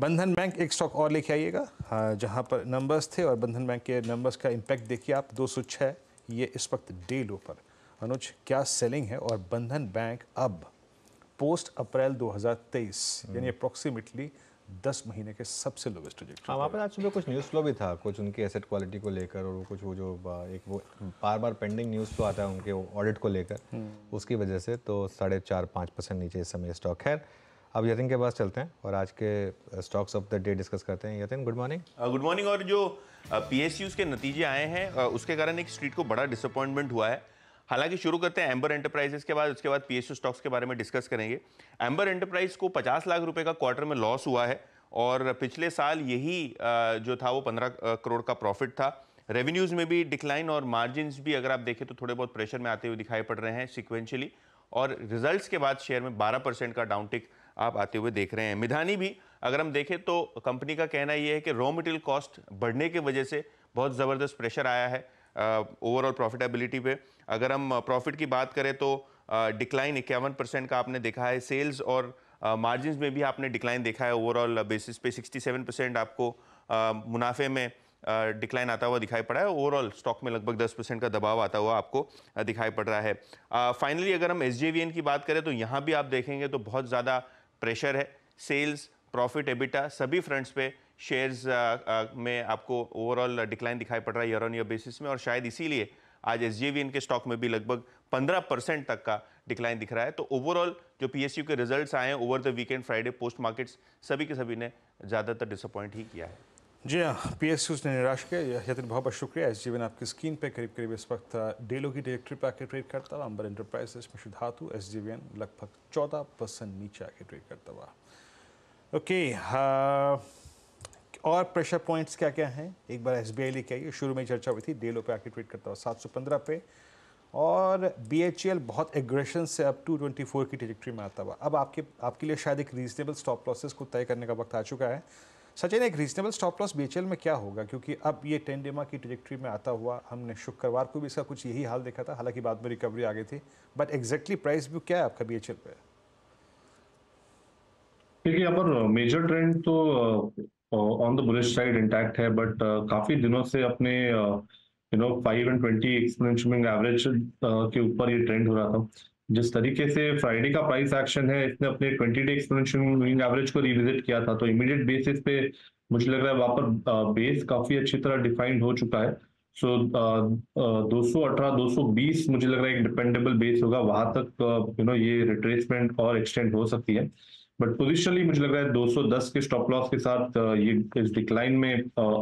बंधन बैंक एक स्टॉक और लेके आइएगा हाँ जहाँ पर नंबर्स थे और बंधन बैंक के नंबर्स का इम्पैक्ट देखिए आप दो ये इस वक्त डे लो पर अनुज क्या सेलिंग है और बंधन बैंक अब पोस्ट अप्रैल 2023 यानी अप्रोक्सीमेटली हम्म। दस महीने के सबसे लोवेस्ट हाँ वहाँ पर आज सुबह कुछ न्यूज़ फ्लो भी था कुछ उनकी एसेट क्वालिटी को लेकर और वो कुछ वो जो एक वो बार बार पेंडिंग न्यूज़ तो आता है उनके ऑडिट को लेकर हम्म। उसकी वजह से तो साढ़े चार पाँच परसेंट नीचे इस समय स्टॉक है अब यतिन के पास चलते हैं और आज के stocks of the day discuss करते हैं Yatin good morning good morning और जो पी एस के नतीजे आए हैं uh, उसके कारण एक स्ट्रीट को बड़ा डिसअपॉइंटमेंट हुआ है हालांकि शुरू करते हैं एम्बर एंटरप्राइजेस के बाद उसके बाद पी स्टॉक्स के बारे में डिस्कस करेंगे एम्बर एंटरप्राइज को पचास लाख रुपये का क्वार्टर में लॉस हुआ है और पिछले साल यही uh, जो था वो पंद्रह करोड़ का प्रॉफिट था रेवेन्यूज़ में भी डिक्लाइन और मार्जिन भी अगर आप देखें तो थोड़े बहुत प्रेशर में आते हुए दिखाई पड़ रहे हैं सिक्वेंशली और रिजल्ट्स के बाद शेयर में 12 परसेंट का डाउनटिक आप आते हुए देख रहे हैं मिधानी भी अगर हम देखें तो कंपनी का कहना यह है कि रॉ मटेरियल कॉस्ट बढ़ने की वजह से बहुत ज़बरदस्त प्रेशर आया है ओवरऑल प्रॉफिटेबिलिटी पे अगर हम प्रॉफिट की बात करें तो डिक्लाइन इक्यावन परसेंट का आपने देखा है सेल्स और मार्जिन में भी आपने डिक्लाइन देखा है ओवरऑल बेसिस पे 67 परसेंट आपको मुनाफे में डिक्लाइन आता हुआ दिखाई पड़ा है ओवरऑल स्टॉक में लगभग 10 परसेंट का दबाव आता हुआ आपको दिखाई पड़ रहा है फाइनली अगर हम एस की बात करें तो यहाँ भी आप देखेंगे तो बहुत ज़्यादा प्रेशर है सेल्स प्रॉफिट एबिटा सभी फ्रंट्स पे शेयर्स uh, uh, में आपको ओवरऑल डिक्लाइन दिखाई पड़ रहा है ईयर ऑन ईयर बेसिस में और शायद इसीलिए आज एस जी इनके स्टॉक में भी लगभग 15 परसेंट तक का डिक्लाइन दिख रहा है तो ओवरऑल जो पीएसयू के रिजल्ट्स आए हैं over the weekend Friday post markets सभी के सभी ने ज़्यादातर डिसअपॉइंट ही किया है जी हाँ पी एस यूज ने निराश किया यतिन बहुत बहुत शुक्रिया जी जीवन आपकी स्क्रीन पे करीब करीब इस वक्त डेलो की डायरेक्टरी पर आके ट्रेड करता हुआ अंबर इंटरप्राइजेस में शुद्धातु एस जी वी एन लगभग चौदह परसेंट नीचे आके ट्रेड करता हुआ ओके और प्रेशर पॉइंट्स क्या क्या हैं एक बार एस बी आई लेके आइए शुरू में चर्चा हुई थी डेलो पे आके ट्रेड करता हुआ सात सौ पंद्रह पे और बी एच एल बहुत एग्रेशन से अब टू ट्वेंटी फोर की ट्रेजेक्ट्री में आता हुआ अब आपके आपके लिए शायद एक रीजनेबल स्टॉप लॉसेस को तय करने का वक्त आ चुका है सचिन एक रीजनेबल स्टॉप लॉस बी में क्या होगा क्योंकि अब ये टेन डेमा की ट्रेजेक्ट्री में आता हुआ हमने शुक्रवार को भी इसका कुछ यही हाल देखा था हालांकि बाद में रिकवरी आ गई थी बट एग्जैक्टली प्राइस व्यू क्या है आपका बी पे देखिए यहाँ पर मेजर ट्रेंड तो on the bullish side intact है बट काफी दिनों से अपने you know five and twenty exponential average के ऊपर ये ट्रेंड हो रहा था जिस तरीके से फ्राइडे का प्राइस एक्शन है इसने अपने twenty day exponential moving average को रिविजिट किया था तो इमीडिएट बेसिस पे मुझे लग रहा है वहां पर बेस काफी अच्छी तरह डिफाइंड हो चुका है सो दो सौ मुझे लग रहा है एक डिपेंडेबल बेस होगा वहां तक यू नो ये रिट्रेसमेंट और एक्सटेंड हो सकती है बट पोजिशनली मुझे लग रहा है 210 के स्टॉप लॉस के साथ ये इस डिक्लाइन में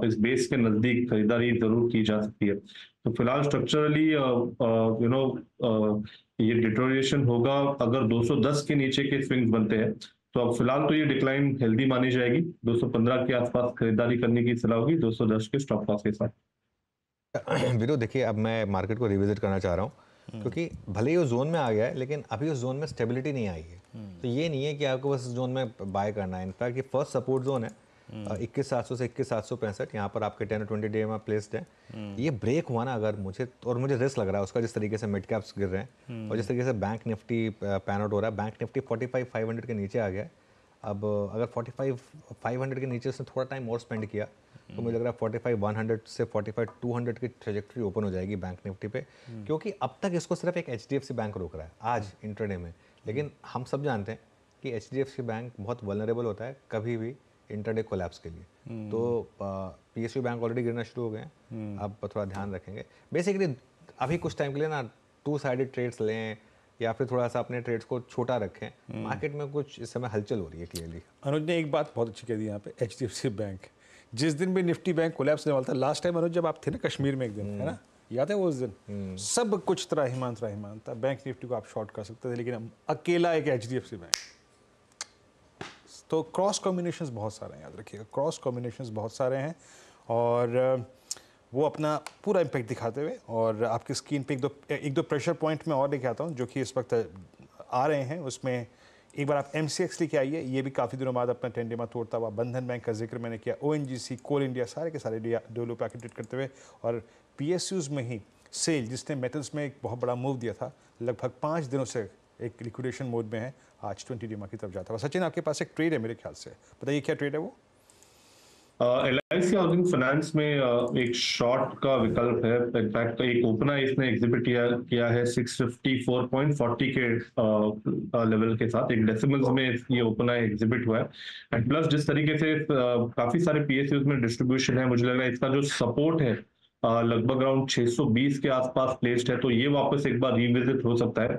इस बेस के नजदीक खरीदारी जरूर की जा सकती है तो फिलहाल स्ट्रक्चरली यू नो ये डिटोरिएशन होगा अगर 210 के नीचे के स्विंग बनते हैं तो अब फिलहाल तो ये डिक्लाइन हेल्दी मानी जाएगी 215 के आसपास खरीदारी करने की सलाह होगी 210 के स्टॉप लॉस के साथ वीरो देखिए अब मैं मार्केट को रिविजिट करना चाह रहा हूँ हम्म। क्योंकि भले ही वो जोन में आ गया है लेकिन अभी उस जोन में स्टेबिलिटी नहीं आई है हम्म। तो ये नहीं है कि आपको बस जोन में बाय करना है इनफैक्ट ये फर्स्ट सपोर्ट जोन है इक्कीस सात सौ से इक्कीस सात सौ पैंसठ यहाँ पर आपके टेन ट्वेंटी डे में प्लेस्ड है हम्म। ये ब्रेक हुआ ना अगर मुझे और मुझे रिस्क लग रहा है उसका जिस तरीके से मिड कैप्स गिर रहे हैं हम्म। और जिस तरीके से बैंक निफ्टी पैन आउट हो रहा है bank Nifty forty five five hundred के नीचे आ गया अब uh, अगर फोर्टी फाइव फाइव हंड्रेड के नीचे उसने थोड़ा टाइम और स्पेंड किया तो मुझे हम्म। लग रहा है फोर्टी फाइव वन हंड्रेड से फोर्टी फाइव टू हंड्रेड की ट्रेजेक्ट्री ओपन हो जाएगी बैंक निफ्टी पे क्योंकि अब तक इसको सिर्फ एक H D F C bank रोक रहा है आज इंटरडे में लेकिन हम सब जानते हैं कि H D F C bank बहुत वलनरेबल होता है कभी भी इंटरडे कोलैप्स के लिए हम्म। तो यू बैंक ऑलरेडी गिरना शुरू हो गए हैं आप हम्म। थोड़ा ध्यान रखेंगे बेसिकली अभी कुछ टाइम के लिए ना टू साइडेड ट्रेड्स लें या फिर थोड़ा सा अपने ट्रेड्स को छोटा रखें मार्केट हम्म। में कुछ इस समय हलचल हो रही है क्लियरली अनुज ने एक बात बहुत अच्छी कह दी यहाँ पे H D F C bank जिस दिन भी निफ्टी बैंक कोलैप्स होने वाला था लास्ट टाइम अनुज जब आप थे ना कश्मीर में एक दिन है ना याद है वो उस दिन सब कुछ रहा हिमांत था बैंक निफ्टी को आप शॉर्ट कर सकते थे लेकिन अकेला एक H D F C bank तो क्रॉस कॉम्बिनेशन बहुत सारे हैं याद रखिएगा क्रॉस कॉम्बिनेशन बहुत सारे हैं और वो अपना पूरा इम्पैक्ट दिखाते हुए और आपकी स्किन पे एक दो एक दो प्रेशर पॉइंट में और लेके आता हूँ जो कि इस वक्त आ रहे हैं उसमें एक बार आप एम सी एक्स लेके आइए ये भी काफ़ी दिनों बाद अपना टेंडेमा तोड़ता हुआ बंधन बैंक का जिक्र मैंने किया ओ एन जी सी कोल इंडिया सारे के सारे डेवलप पैकेटेड करते हुए और पी एस यूज़ में ही सेल जिसने मेटल्स में एक बहुत बड़ा मूव दिया था लगभग पाँच दिनों से एक लिक्विडेशन मोड में है आज ट्वेंटी डीमा की तरफ जाता है सचिन आपके पास एक ट्रेड है मेरे ख्याल से बताइए क्या ट्रेड है वो L I C housing finance में uh, एक शॉर्ट का विकल्प है इनफैक्ट तो एक ओपना इसने एग्जिबिट किया, किया है 654.40 के लेवल uh, के साथ एक डेसिमल्स में ये ओपना एग्जिबिट हुआ है एंड प्लस जिस तरीके से uh, काफी सारे पीएसयूज में डिस्ट्रीब्यूशन है मुझे लग रहा है इसका जो सपोर्ट है लगभग अराउंड 620 के आसपास प्लेस्ड है तो ये वापस एक बार रिविजिट हो सकता है